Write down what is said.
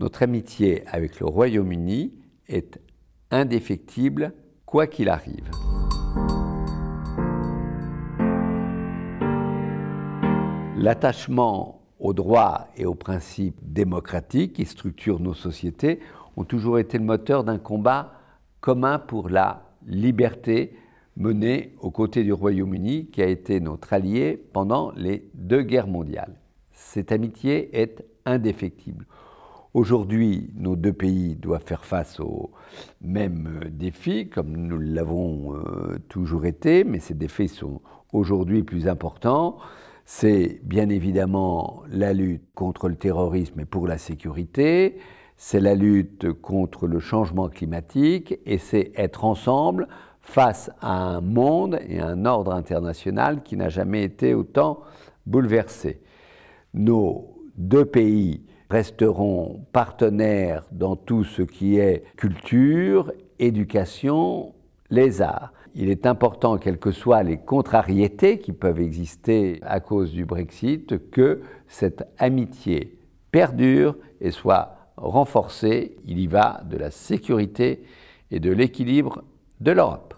Notre amitié avec le Royaume-Uni est indéfectible quoi qu'il arrive. L'attachement aux droits et aux principes démocratiques qui structurent nos sociétés ont toujours été le moteur d'un combat commun pour la liberté mené aux côtés du Royaume-Uni qui a été notre allié pendant les deux guerres mondiales. Cette amitié est indéfectible. Aujourd'hui, nos deux pays doivent faire face aux mêmes euh, défis, comme nous l'avons euh, toujours été, mais ces défis sont aujourd'hui plus importants. C'est bien évidemment la lutte contre le terrorisme et pour la sécurité, c'est la lutte contre le changement climatique, et c'est être ensemble face à un monde et un ordre international qui n'a jamais été autant bouleversé. Nos deux pays resteront partenaires dans tout ce qui est culture, éducation, les arts. Il est important, quelles que soient les contrariétés qui peuvent exister à cause du Brexit, que cette amitié perdure et soit renforcée. Il y va de la sécurité et de l'équilibre de l'Europe.